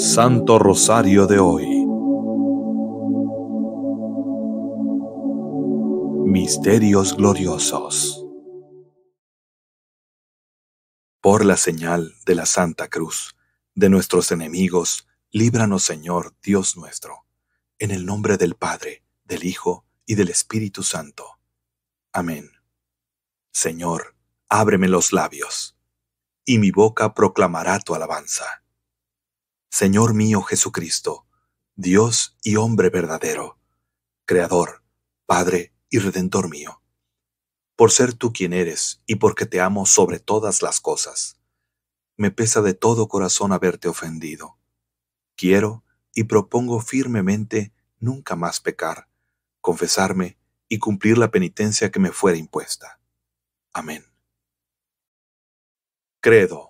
Santo Rosario de hoy. Misterios gloriosos. Por la señal de la Santa Cruz, de nuestros enemigos, líbranos Señor Dios nuestro, en el nombre del Padre, del Hijo y del Espíritu Santo. Amén. Señor, ábreme los labios, y mi boca proclamará tu alabanza. Señor mío Jesucristo, Dios y hombre verdadero, Creador, Padre y Redentor mío, por ser tú quien eres y porque te amo sobre todas las cosas. Me pesa de todo corazón haberte ofendido. Quiero y propongo firmemente nunca más pecar, confesarme y cumplir la penitencia que me fuera impuesta. Amén. Credo.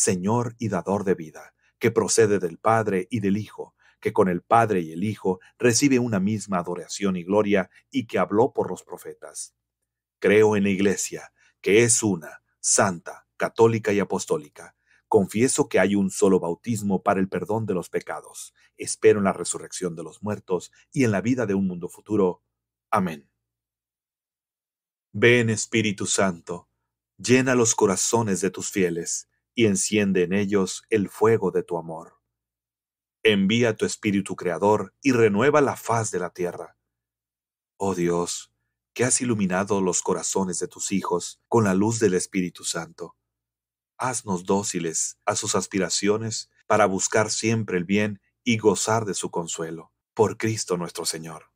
Señor y dador de vida, que procede del Padre y del Hijo, que con el Padre y el Hijo recibe una misma adoración y gloria y que habló por los profetas. Creo en la Iglesia, que es una, santa, católica y apostólica. Confieso que hay un solo bautismo para el perdón de los pecados. Espero en la resurrección de los muertos y en la vida de un mundo futuro. Amén. Ven Espíritu Santo, llena los corazones de tus fieles y enciende en ellos el fuego de tu amor. Envía tu espíritu creador y renueva la faz de la tierra. Oh Dios, que has iluminado los corazones de tus hijos con la luz del Espíritu Santo. Haznos dóciles a sus aspiraciones para buscar siempre el bien y gozar de su consuelo, por Cristo nuestro Señor.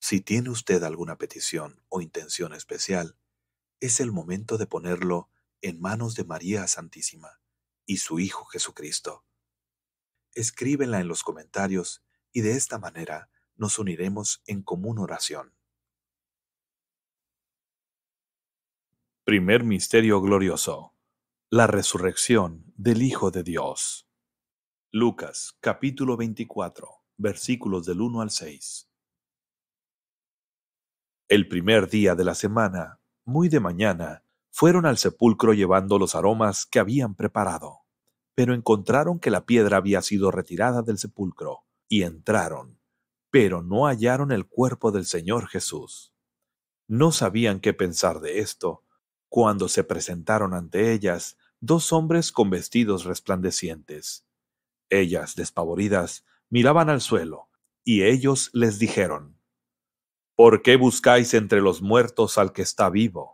Si tiene usted alguna petición o intención especial, es el momento de ponerlo en manos de María Santísima y su Hijo Jesucristo. Escríbenla en los comentarios y de esta manera nos uniremos en común oración. Primer Misterio Glorioso. La resurrección del Hijo de Dios. Lucas capítulo 24 versículos del 1 al 6. El primer día de la semana, muy de mañana, fueron al sepulcro llevando los aromas que habían preparado, pero encontraron que la piedra había sido retirada del sepulcro, y entraron, pero no hallaron el cuerpo del Señor Jesús. No sabían qué pensar de esto, cuando se presentaron ante ellas dos hombres con vestidos resplandecientes. Ellas, despavoridas, miraban al suelo, y ellos les dijeron, ¿Por qué buscáis entre los muertos al que está vivo?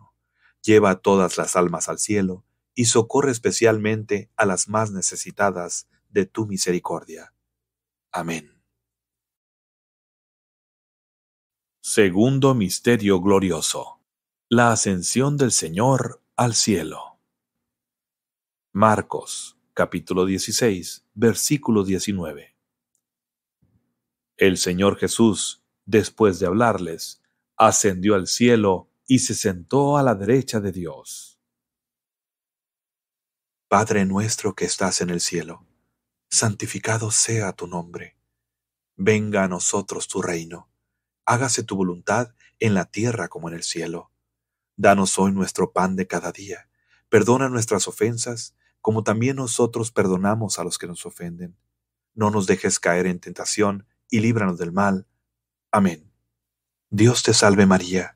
lleva todas las almas al cielo y socorre especialmente a las más necesitadas de tu misericordia. Amén. Segundo Misterio Glorioso. La ascensión del Señor al cielo. Marcos, capítulo 16, versículo 19. El Señor Jesús, después de hablarles, ascendió al cielo y se sentó a la derecha de Dios. Padre nuestro que estás en el cielo, santificado sea tu nombre. Venga a nosotros tu reino. Hágase tu voluntad en la tierra como en el cielo. Danos hoy nuestro pan de cada día. Perdona nuestras ofensas, como también nosotros perdonamos a los que nos ofenden. No nos dejes caer en tentación y líbranos del mal. Amén. Dios te salve María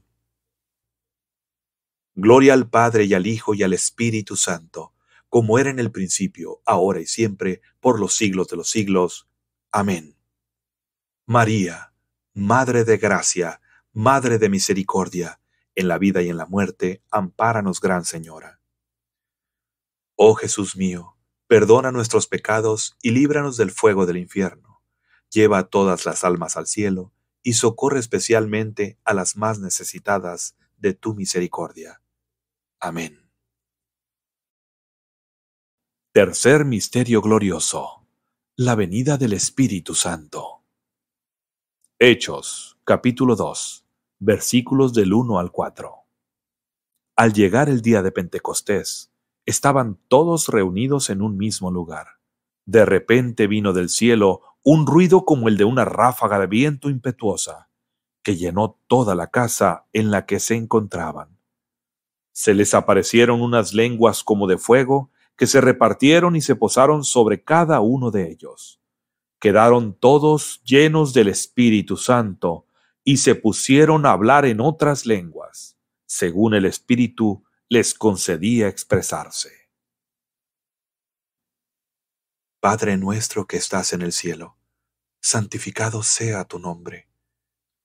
Gloria al Padre y al Hijo y al Espíritu Santo, como era en el principio, ahora y siempre, por los siglos de los siglos. Amén. María, Madre de Gracia, Madre de Misericordia, en la vida y en la muerte, ampáranos, Gran Señora. Oh Jesús mío, perdona nuestros pecados y líbranos del fuego del infierno. Lleva a todas las almas al cielo y socorre especialmente a las más necesitadas de tu misericordia. Amén. Tercer Misterio Glorioso. La venida del Espíritu Santo. Hechos, capítulo 2, versículos del 1 al 4. Al llegar el día de Pentecostés, estaban todos reunidos en un mismo lugar. De repente vino del cielo un ruido como el de una ráfaga de viento impetuosa que llenó toda la casa en la que se encontraban. Se les aparecieron unas lenguas como de fuego que se repartieron y se posaron sobre cada uno de ellos. Quedaron todos llenos del Espíritu Santo y se pusieron a hablar en otras lenguas, según el Espíritu les concedía expresarse. Padre nuestro que estás en el cielo, santificado sea tu nombre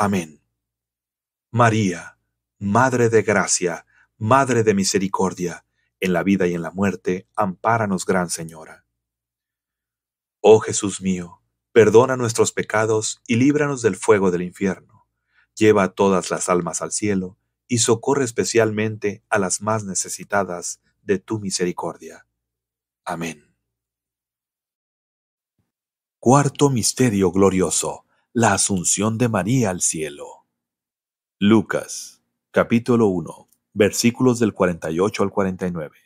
Amén. María, Madre de Gracia, Madre de Misericordia, en la vida y en la muerte, ampáranos, Gran Señora. Oh Jesús mío, perdona nuestros pecados y líbranos del fuego del infierno. Lleva a todas las almas al cielo y socorre especialmente a las más necesitadas de tu misericordia. Amén. Cuarto Misterio Glorioso la asunción de María al cielo. Lucas, capítulo 1, versículos del 48 al 49.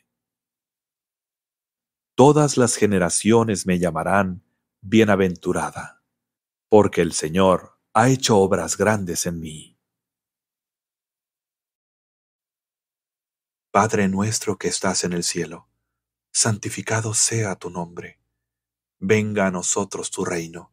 Todas las generaciones me llamarán bienaventurada, porque el Señor ha hecho obras grandes en mí. Padre nuestro que estás en el cielo, santificado sea tu nombre. Venga a nosotros tu reino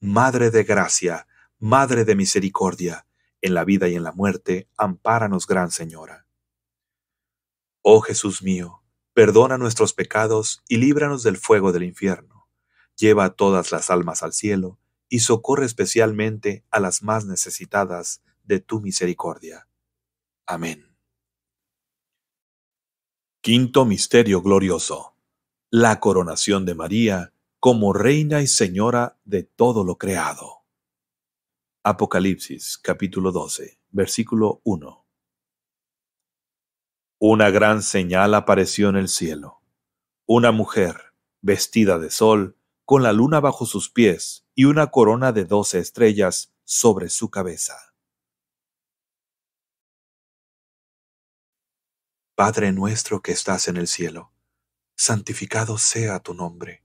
Madre de gracia, Madre de misericordia, en la vida y en la muerte, ampáranos, Gran Señora. Oh Jesús mío, perdona nuestros pecados y líbranos del fuego del infierno. Lleva a todas las almas al cielo y socorre especialmente a las más necesitadas de tu misericordia. Amén. Quinto Misterio Glorioso. La coronación de María como reina y señora de todo lo creado. Apocalipsis capítulo 12, versículo 1. Una gran señal apareció en el cielo. Una mujer, vestida de sol, con la luna bajo sus pies y una corona de doce estrellas sobre su cabeza. Padre nuestro que estás en el cielo, santificado sea tu nombre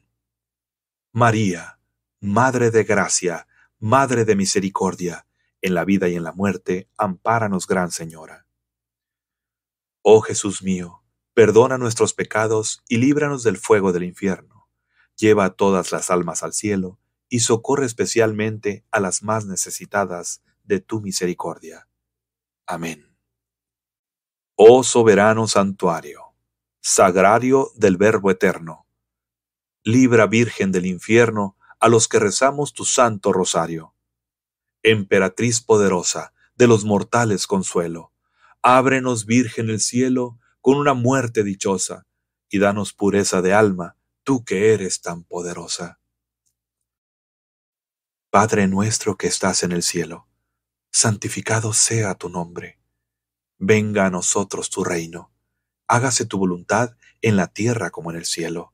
María, Madre de Gracia, Madre de Misericordia, en la vida y en la muerte, ampáranos, Gran Señora. Oh Jesús mío, perdona nuestros pecados y líbranos del fuego del infierno. Lleva a todas las almas al cielo y socorre especialmente a las más necesitadas de tu misericordia. Amén. Oh soberano santuario, sagrario del Verbo eterno Libra Virgen del infierno a los que rezamos tu santo rosario. Emperatriz poderosa, de los mortales consuelo, ábrenos Virgen el cielo con una muerte dichosa, y danos pureza de alma, tú que eres tan poderosa. Padre nuestro que estás en el cielo, santificado sea tu nombre. Venga a nosotros tu reino, hágase tu voluntad en la tierra como en el cielo.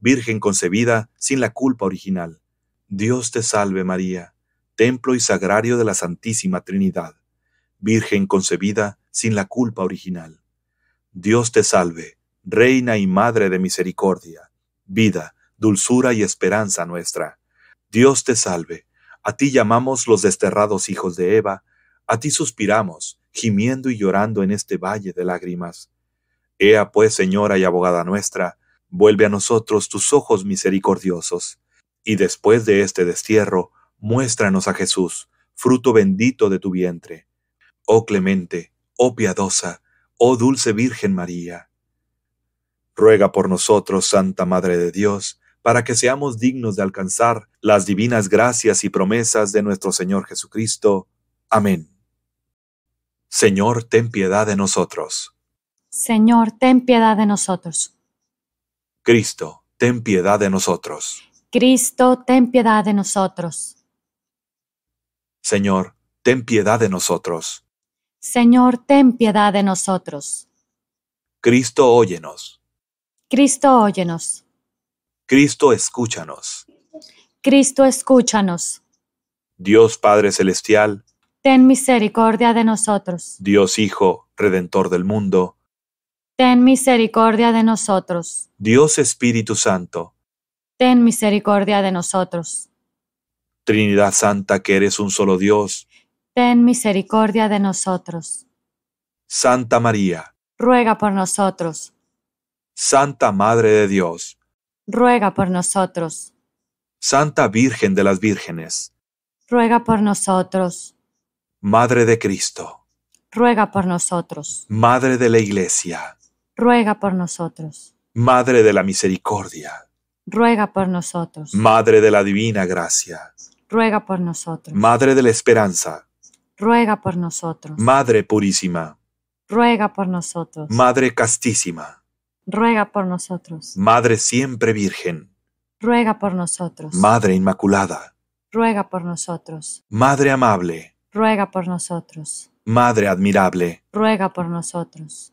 Virgen concebida sin la culpa original. Dios te salve María, templo y sagrario de la Santísima Trinidad. Virgen concebida sin la culpa original. Dios te salve, Reina y Madre de Misericordia, vida, dulzura y esperanza nuestra. Dios te salve, a ti llamamos los desterrados hijos de Eva, a ti suspiramos, gimiendo y llorando en este valle de lágrimas. Ea pues, Señora y abogada nuestra, vuelve a nosotros tus ojos misericordiosos, y después de este destierro, muéstranos a Jesús, fruto bendito de tu vientre. Oh clemente, oh piadosa, oh dulce Virgen María. Ruega por nosotros, Santa Madre de Dios, para que seamos dignos de alcanzar las divinas gracias y promesas de nuestro Señor Jesucristo. Amén. Señor, ten piedad de nosotros. Señor, ten piedad de nosotros. Cristo, ten piedad de nosotros. Cristo, ten piedad de nosotros. Señor, ten piedad de nosotros. Señor, ten piedad de nosotros. Cristo, óyenos. Cristo, óyenos. Cristo, escúchanos. Cristo, escúchanos. Dios Padre Celestial, ten misericordia de nosotros. Dios Hijo, Redentor del mundo, ten misericordia de nosotros. Dios Espíritu Santo, ten misericordia de nosotros. Trinidad Santa, que eres un solo Dios, ten misericordia de nosotros. Santa María, ruega por nosotros. Santa Madre de Dios, ruega por nosotros. Santa Virgen de las Vírgenes, ruega por nosotros. Madre de Cristo, ruega por nosotros. Madre de la Iglesia, ruega por nosotros. Madre de la Misericordia, ruega por nosotros. Madre de la Divina Gracia, ruega por nosotros. Madre de la Esperanza, ruega por nosotros. Madre Purísima, ruega por nosotros. Madre Castísima, ruega por nosotros. Madre Siempre Virgen, ruega por nosotros. Madre Inmaculada, ruega por nosotros. Madre Amable, ruega por nosotros. Madre Admirable, ruega por nosotros.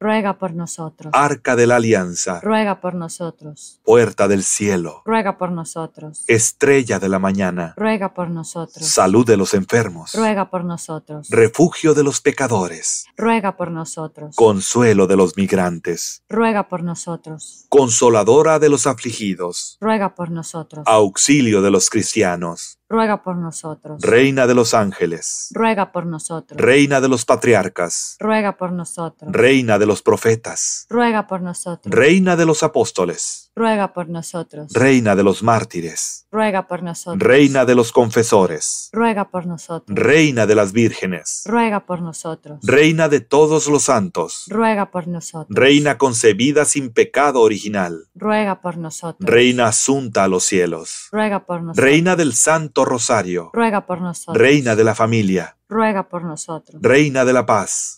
ruega por nosotros. Arca de la Alianza, ruega por nosotros. Puerta del cielo, ruega por nosotros. Estrella de la mañana, ruega por nosotros. Salud de los enfermos, ruega por nosotros. Refugio de los pecadores, ruega por nosotros. Consuelo de los migrantes, ruega por nosotros. Consoladora de los afligidos, ruega por nosotros. Auxilio de los cristianos, ruega por nosotros. Reina de los ángeles, ruega por nosotros. Reina de los patriarcas, ruega por nosotros. Reina de los profetas, ruega por nosotros. Reina de los apóstoles, ruega por nosotros. Reina de los mártires, ruega por nosotros. Reina de los confesores, ruega por nosotros. Reina de las vírgenes, ruega por nosotros. Reina de todos los santos, ruega por nosotros. Reina concebida sin pecado original, ruega por nosotros. Reina asunta a los cielos, ruega por nosotros. Reina del Santo Rosario, ruega por nosotros. Reina de la familia, ruega por nosotros. Reina de la paz,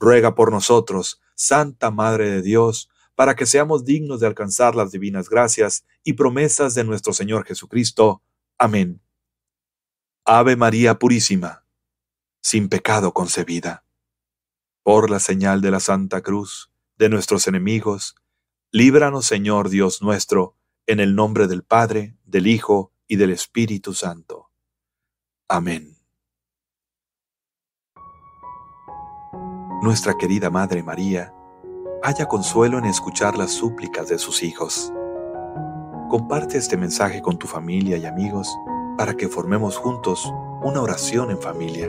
ruega por nosotros, Santa Madre de Dios, para que seamos dignos de alcanzar las divinas gracias y promesas de nuestro Señor Jesucristo. Amén. Ave María Purísima, sin pecado concebida, por la señal de la Santa Cruz de nuestros enemigos, líbranos Señor Dios nuestro, en el nombre del Padre, del Hijo y del Espíritu Santo. Amén. nuestra querida Madre María, haya consuelo en escuchar las súplicas de sus hijos. Comparte este mensaje con tu familia y amigos para que formemos juntos una oración en familia.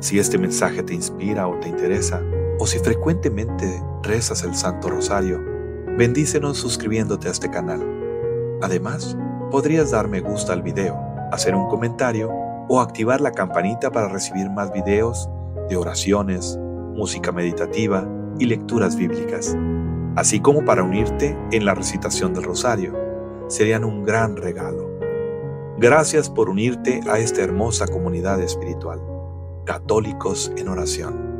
Si este mensaje te inspira o te interesa, o si frecuentemente rezas el Santo Rosario, bendícenos suscribiéndote a este canal. Además, podrías dar me gusta al video, hacer un comentario o activar la campanita para recibir más videos de oraciones, música meditativa y lecturas bíblicas, así como para unirte en la recitación del rosario. Serían un gran regalo. Gracias por unirte a esta hermosa comunidad espiritual. Católicos en oración.